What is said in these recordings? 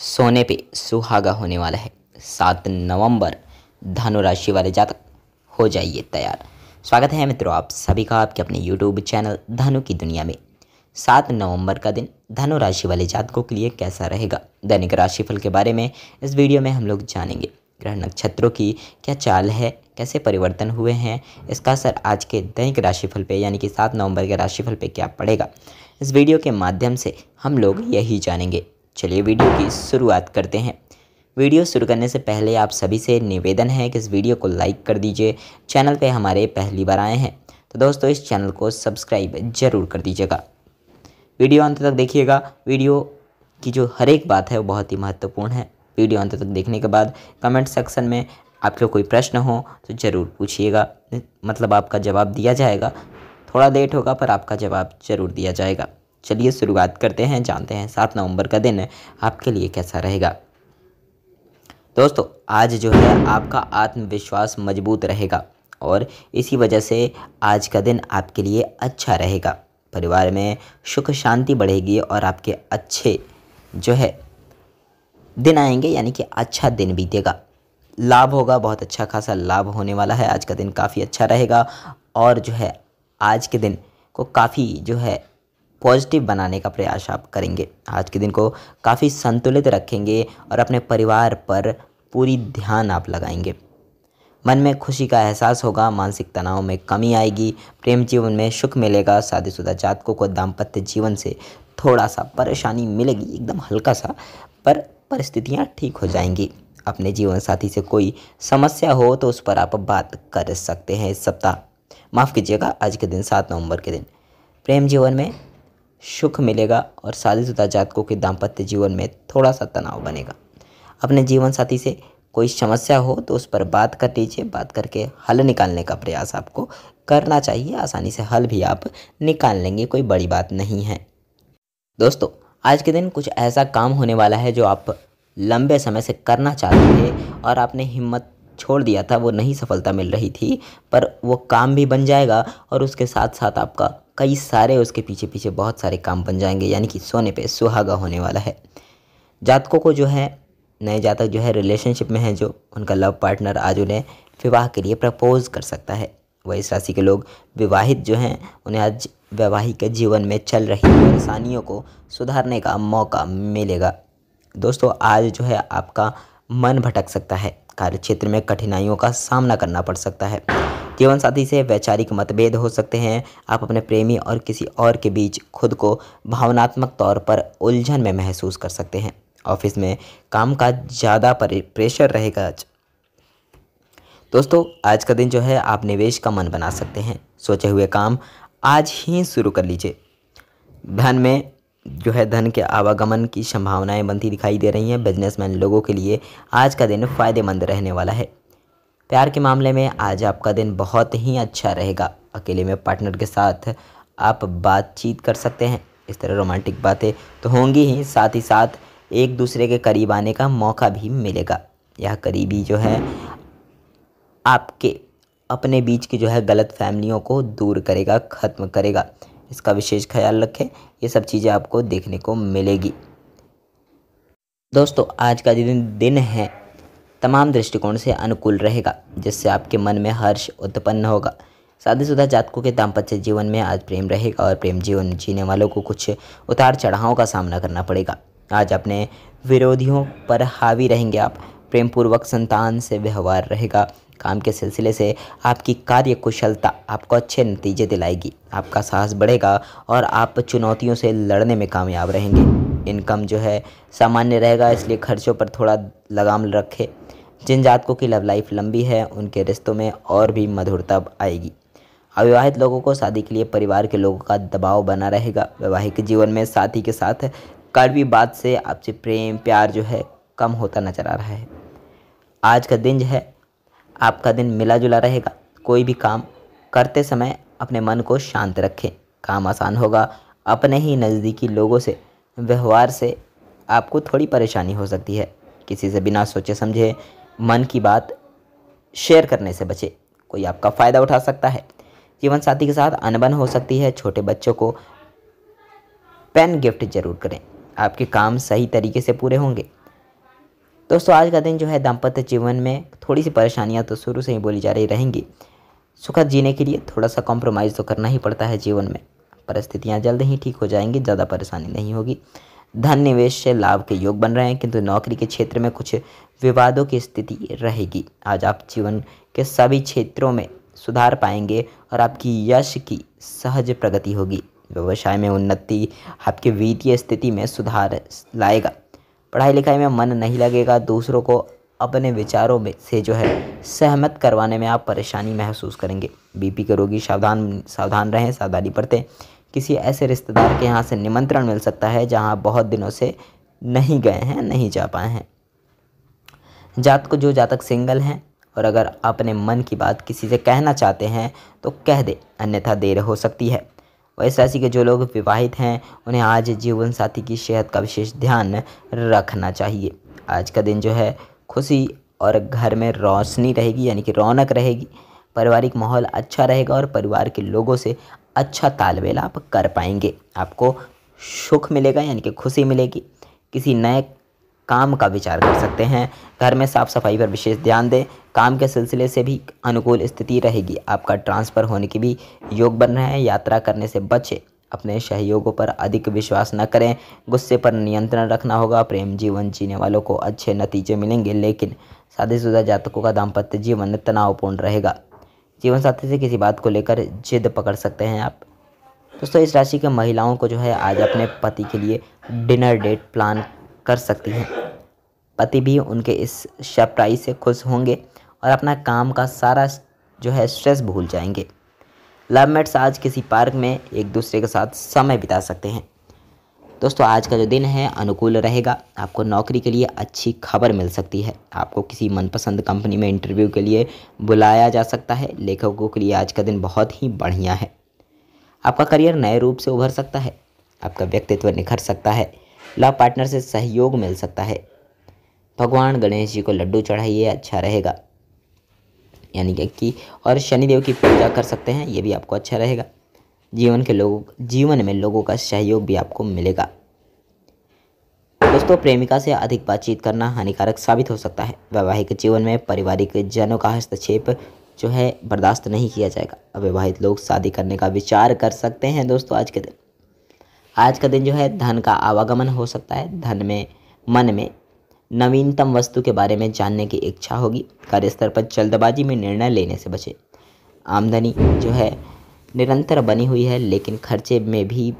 सोने पे सुहागा होने वाला है सात नवंबर धनु राशि वाले जातक हो जाइए तैयार स्वागत है मित्रों आप सभी का आपके अपने यूट्यूब चैनल धनु की दुनिया में सात नवंबर का दिन धनु राशि वाले जातकों के लिए कैसा रहेगा दैनिक राशिफल के बारे में इस वीडियो में हम लोग जानेंगे ग्रह नक्षत्रों की क्या चाल है कैसे परिवर्तन हुए हैं इसका असर आज के दैनिक राशिफल पे यानी कि सात नवंबर के राशिफल पे क्या पड़ेगा इस वीडियो के माध्यम से हम लोग यही जानेंगे चलिए वीडियो की शुरुआत करते हैं वीडियो शुरू करने से पहले आप सभी से निवेदन है कि इस वीडियो को लाइक कर दीजिए चैनल पे हमारे पहली बार आए हैं तो दोस्तों इस चैनल को सब्सक्राइब ज़रूर कर दीजिएगा वीडियो अंत तक देखिएगा वीडियो की जो हर एक बात है वो बहुत ही महत्वपूर्ण है वीडियो अंत तक देखने के बाद कमेंट सेक्शन में आपके कोई प्रश्न हो तो ज़रूर पूछिएगा मतलब आपका जवाब दिया जाएगा थोड़ा लेट होगा पर आपका जवाब ज़रूर दिया जाएगा चलिए शुरुआत करते हैं जानते हैं सात नवंबर का दिन आपके लिए कैसा रहेगा दोस्तों आज जो है आपका आत्मविश्वास मजबूत रहेगा और इसी वजह से आज का दिन आपके लिए अच्छा रहेगा परिवार में सुख शांति बढ़ेगी और आपके अच्छे जो है दिन आएंगे यानी कि अच्छा दिन बीतेगा लाभ होगा बहुत अच्छा खासा लाभ होने वाला है आज का दिन काफ़ी अच्छा रहेगा और जो है आज के दिन को काफ़ी जो है पॉजिटिव बनाने का प्रयास आप करेंगे आज के दिन को काफ़ी संतुलित रखेंगे और अपने परिवार पर पूरी ध्यान आप लगाएंगे मन में खुशी का एहसास होगा मानसिक तनाव में कमी आएगी प्रेम जीवन में सुख मिलेगा शादीशुदा जातकों को दाम्पत्य जीवन से थोड़ा सा परेशानी मिलेगी एकदम हल्का सा पर परिस्थितियाँ ठीक हो जाएंगी अपने जीवन साथी से कोई समस्या हो तो उस पर आप बात कर सकते हैं इस सप्ताह माफ़ कीजिएगा आज के दिन सात नवंबर के दिन प्रेम जीवन में सुख मिलेगा और शादीशुदा जातकों के दाम्पत्य जीवन में थोड़ा सा तनाव बनेगा अपने जीवन साथी से कोई समस्या हो तो उस पर बात कर लीजिए बात करके हल निकालने का प्रयास आपको करना चाहिए आसानी से हल भी आप निकाल लेंगे कोई बड़ी बात नहीं है दोस्तों आज के दिन कुछ ऐसा काम होने वाला है जो आप लंबे समय से करना चाहते थे और आपने हिम्मत छोड़ दिया था वो नहीं सफलता मिल रही थी पर वो काम भी बन जाएगा और उसके साथ साथ आपका कई सारे उसके पीछे पीछे बहुत सारे काम बन जाएंगे यानी कि सोने पे सुहागा होने वाला है जातकों को जो है नए जातक जो है रिलेशनशिप में है जो उनका लव पार्टनर आज उन्हें विवाह के लिए प्रपोज कर सकता है वह इस राशि के लोग विवाहित जो हैं उन्हें आज वैवाहिक जीवन में चल रही परेशानियों को सुधारने का मौका मिलेगा दोस्तों आज जो है आपका मन भटक सकता है कार्य क्षेत्र में कठिनाइयों का सामना करना पड़ सकता है जीवन साथी से वैचारिक मतभेद हो सकते हैं आप अपने प्रेमी और किसी और के बीच खुद को भावनात्मक तौर पर उलझन में महसूस कर सकते हैं ऑफिस में काम का ज़्यादा प्रेशर रहेगा आज दोस्तों आज का दिन जो है आप निवेश का मन बना सकते हैं सोचे हुए काम आज ही शुरू कर लीजिए धन में जो है धन के आवागमन की संभावनाएं बनती दिखाई दे रही हैं बिजनेसमैन लोगों के लिए आज का दिन फायदेमंद रहने वाला है प्यार के मामले में आज आपका दिन बहुत ही अच्छा रहेगा अकेले में पार्टनर के साथ आप बातचीत कर सकते हैं इस तरह रोमांटिक बातें तो होंगी ही साथ ही साथ एक दूसरे के करीब आने का मौका भी मिलेगा यह करीबी जो है आपके अपने बीच की जो है गलत फैमिलियों को दूर करेगा ख़त्म करेगा इसका विशेष ख्याल रखें ये सब चीज़ें आपको देखने को मिलेगी दोस्तों आज का जो दिन है तमाम दृष्टिकोण से अनुकूल रहेगा जिससे आपके मन में हर्ष उत्पन्न होगा शादीशुदा जातकों के दाम्पत्य जीवन में आज प्रेम रहेगा और प्रेम जीवन जीने वालों को कुछ उतार चढ़ावों का सामना करना पड़ेगा आज अपने विरोधियों पर हावी रहेंगे आप प्रेमपूर्वक संतान से व्यवहार रहेगा काम के सिलसिले से आपकी कार्य कुशलता आपको अच्छे नतीजे दिलाएगी आपका साहस बढ़ेगा और आप चुनौतियों से लड़ने में कामयाब रहेंगे इनकम जो है सामान्य रहेगा इसलिए खर्चों पर थोड़ा लगाम रखें जिन जातकों की लव लाइफ लंबी है उनके रिश्तों में और भी मधुरता आएगी अविवाहित लोगों को शादी के लिए परिवार के लोगों का दबाव बना रहेगा वैवाहिक जीवन में साथी के साथ कड़वी बात से आपसे प्रेम प्यार जो है कम होता नजर आ रहा है आज का दिन जो है आपका दिन मिला जुला रहेगा कोई भी काम करते समय अपने मन को शांत रखें काम आसान होगा अपने ही नज़दीकी लोगों से व्यवहार से आपको थोड़ी परेशानी हो सकती है किसी से बिना सोचे समझे मन की बात शेयर करने से बचे कोई आपका फ़ायदा उठा सकता है जीवन साथी के साथ अनबन हो सकती है छोटे बच्चों को पेन गिफ्ट जरूर करें आपके काम सही तरीके से पूरे होंगे दोस्तों आज का दिन जो है दाम्पत्य जीवन में थोड़ी सी परेशानियाँ तो शुरू से ही बोली जा रही रहेंगी सुखद जीने के लिए थोड़ा सा कॉम्प्रोमाइज़ तो करना ही पड़ता है जीवन में परिस्थितियाँ जल्द ही ठीक हो जाएंगी ज़्यादा परेशानी नहीं होगी धन निवेश से लाभ के योग बन रहे हैं किंतु नौकरी के क्षेत्र में कुछ विवादों की स्थिति रहेगी आज आप जीवन के सभी क्षेत्रों में सुधार पाएंगे और आपकी यश की सहज प्रगति होगी व्यवसाय में उन्नति आपके वित्तीय स्थिति में सुधार लाएगा पढ़ाई लिखाई में मन नहीं लगेगा दूसरों को अपने विचारों में से जो है सहमत करवाने में आप परेशानी महसूस करेंगे बीपी के रोगी सावधान सावधान रहें सावधानी बरतें किसी ऐसे रिश्तेदार के यहाँ से निमंत्रण मिल सकता है जहाँ बहुत दिनों से नहीं गए हैं नहीं जा पाए हैं जात को जो जातक सिंगल हैं और अगर अपने मन की बात किसी से कहना चाहते हैं तो कह दे अन्यथा देर हो सकती है इस राशि के जो लोग विवाहित हैं उन्हें आज जीवन साथी की सेहत का विशेष ध्यान रखना चाहिए आज का दिन जो है खुशी और घर में रोशनी रहेगी यानी कि रौनक रहेगी पारिवारिक माहौल अच्छा रहेगा और परिवार के लोगों से अच्छा तालमेल आप कर पाएंगे आपको सुख मिलेगा यानी कि खुशी मिलेगी किसी नए काम का विचार कर सकते हैं घर में साफ सफाई पर विशेष ध्यान दें काम के सिलसिले से भी अनुकूल स्थिति रहेगी आपका ट्रांसफ़र होने की भी योग बन रहे हैं यात्रा करने से बचें अपने सहयोगों पर अधिक विश्वास न करें गुस्से पर नियंत्रण रखना होगा प्रेम जीवन जीने वालों को अच्छे नतीजे मिलेंगे लेकिन शादीशुदा जातकों का दाम्पत्य जीवन तनावपूर्ण रहेगा जीवन साथी से किसी बात को लेकर जिद पकड़ सकते हैं आप दोस्तों इस राशि के महिलाओं को जो है आज अपने पति के लिए डिनर डेट प्लान कर सकती हैं पति भी उनके इस शप्राइज से खुश होंगे और अपना काम का सारा जो है स्ट्रेस भूल जाएंगे लव मेट्स आज किसी पार्क में एक दूसरे के साथ समय बिता सकते हैं दोस्तों आज का जो दिन है अनुकूल रहेगा आपको नौकरी के लिए अच्छी खबर मिल सकती है आपको किसी मनपसंद कंपनी में इंटरव्यू के लिए बुलाया जा सकता है लेखकों के लिए आज का दिन बहुत ही बढ़िया है आपका करियर नए रूप से उभर सकता है आपका व्यक्तित्व निखर सकता है लव पार्टनर से सहयोग मिल सकता है भगवान गणेश जी को लड्डू चढ़ाइए अच्छा रहेगा यानी कि, और शनिदेव की पूजा कर सकते हैं ये भी आपको अच्छा रहेगा जीवन के लोगों जीवन में लोगों का सहयोग भी आपको मिलेगा दोस्तों प्रेमिका से अधिक बातचीत करना हानिकारक साबित हो सकता है वैवाहिक जीवन में पारिवारिक जनों का हस्तक्षेप जो है बर्दाश्त नहीं किया जाएगा अविवाहित लोग शादी करने का विचार कर सकते हैं दोस्तों आज के दिन आज का दिन जो है धन का आवागमन हो सकता है धन में मन में नवीनतम वस्तु के बारे में जानने की इच्छा होगी कार्यस्तर पर जल्दबाजी में निर्णय लेने से बचें आमदनी जो है निरंतर बनी हुई है लेकिन खर्चे में भी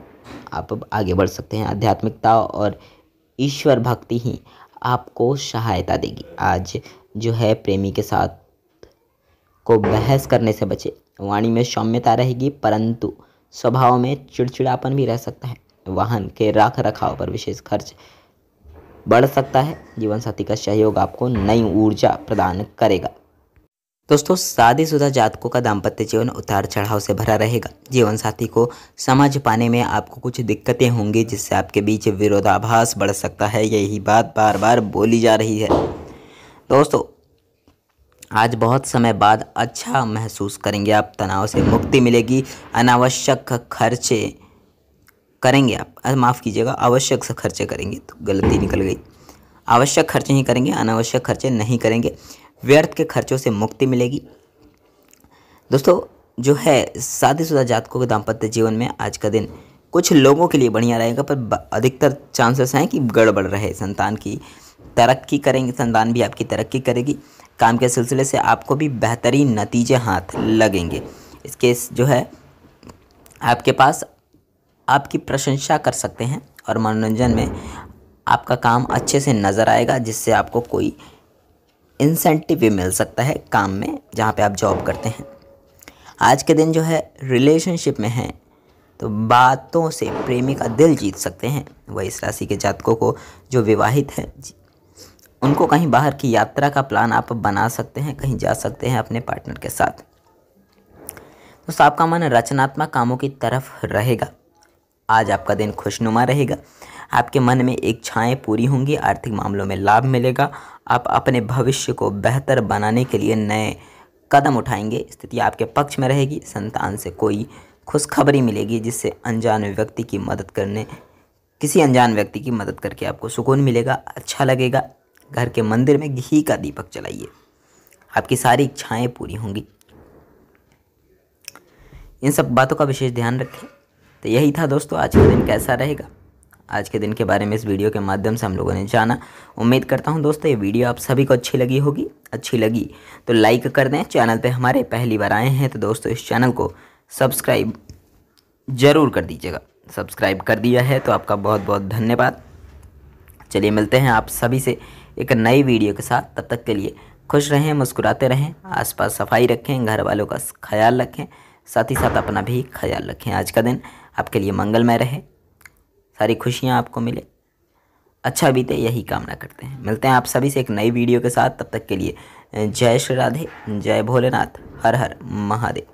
आप आगे बढ़ सकते हैं आध्यात्मिकता और ईश्वर भक्ति ही आपको सहायता देगी आज जो है प्रेमी के साथ को बहस करने से बचे वाणी में सौम्यता रहेगी परंतु स्वभाव में चिड़चिड़ापन भी रह सकता है वाहन के रख रखाव पर विशेष खर्च बढ़ सकता है जीवन साथी का सहयोग आपको नई ऊर्जा प्रदान करेगा दोस्तों शादीशुदा जातकों का दाम्पत्य जीवन उतार चढ़ाव से भरा रहेगा जीवन साथी को समझ पाने में आपको कुछ दिक्कतें होंगी जिससे आपके बीच विरोधाभास बढ़ सकता है यही बात बार बार बोली जा रही है दोस्तों आज बहुत समय बाद अच्छा महसूस करेंगे आप तनाव से मुक्ति मिलेगी अनावश्यक खर्चे करेंगे आप माफ़ कीजिएगा आवश्यक से खर्चे करेंगे तो गलती निकल गई आवश्यक खर्चे ही करेंगे अनावश्यक खर्चे नहीं करेंगे व्यर्थ के खर्चों से मुक्ति मिलेगी दोस्तों जो है शादीशुदा जातकों के दाम्पत्य जीवन में आज का दिन कुछ लोगों के लिए बढ़िया रहेगा पर अधिकतर चांसेस हैं कि गड़बड़ रहे संतान की तरक्की करेंगे संतान भी आपकी तरक्की करेगी काम के सिलसिले से आपको भी बेहतरीन नतीजे हाथ लगेंगे इसके जो है आपके पास आपकी प्रशंसा कर सकते हैं और मनोरंजन में आपका काम अच्छे से नज़र आएगा जिससे आपको कोई इंसेंटिव भी मिल सकता है काम में जहाँ पे आप जॉब करते हैं आज के दिन जो है रिलेशनशिप में हैं तो बातों से प्रेमी का दिल जीत सकते हैं वह इस राशि के जातकों को जो विवाहित हैं उनको कहीं बाहर की यात्रा का प्लान आप बना सकते हैं कहीं जा सकते हैं अपने पार्टनर के साथ दोस्तों आपका मन रचनात्मक कामों की तरफ रहेगा आज आपका दिन खुशनुमा रहेगा आपके मन में एक पूरी होंगी आर्थिक मामलों में लाभ मिलेगा आप अपने भविष्य को बेहतर बनाने के लिए नए कदम उठाएंगे स्थिति आपके पक्ष में रहेगी संतान से कोई खुशखबरी मिलेगी जिससे अनजान व्यक्ति की मदद करने किसी अनजान व्यक्ति की मदद करके आपको सुकून मिलेगा अच्छा लगेगा घर के मंदिर में घी का दीपक चलाइए आपकी सारी इच्छाएं पूरी होंगी इन सब बातों का विशेष ध्यान रखें तो यही था दोस्तों आज का दिन कैसा रहेगा आज के दिन के बारे में इस वीडियो के माध्यम से हम लोगों ने जाना उम्मीद करता हूं दोस्तों ये वीडियो आप सभी को अच्छी लगी होगी अच्छी लगी तो लाइक कर दें चैनल पे हमारे पहली बार आए हैं तो दोस्तों इस चैनल को सब्सक्राइब ज़रूर कर दीजिएगा सब्सक्राइब कर दिया है तो आपका बहुत बहुत धन्यवाद चलिए मिलते हैं आप सभी से एक नई वीडियो के साथ तब तक के लिए खुश रहें मुस्कुराते रहें आस सफाई रखें घर वालों का ख्याल रखें साथ ही साथ अपना भी ख्याल रखें आज का दिन आपके लिए मंगलमय रहे सारी खुशियाँ आपको मिले अच्छा बीते यही कामना करते हैं मिलते हैं आप सभी से एक नई वीडियो के साथ तब तक के लिए जय श्री राधे जय भोलेनाथ हर हर महादेव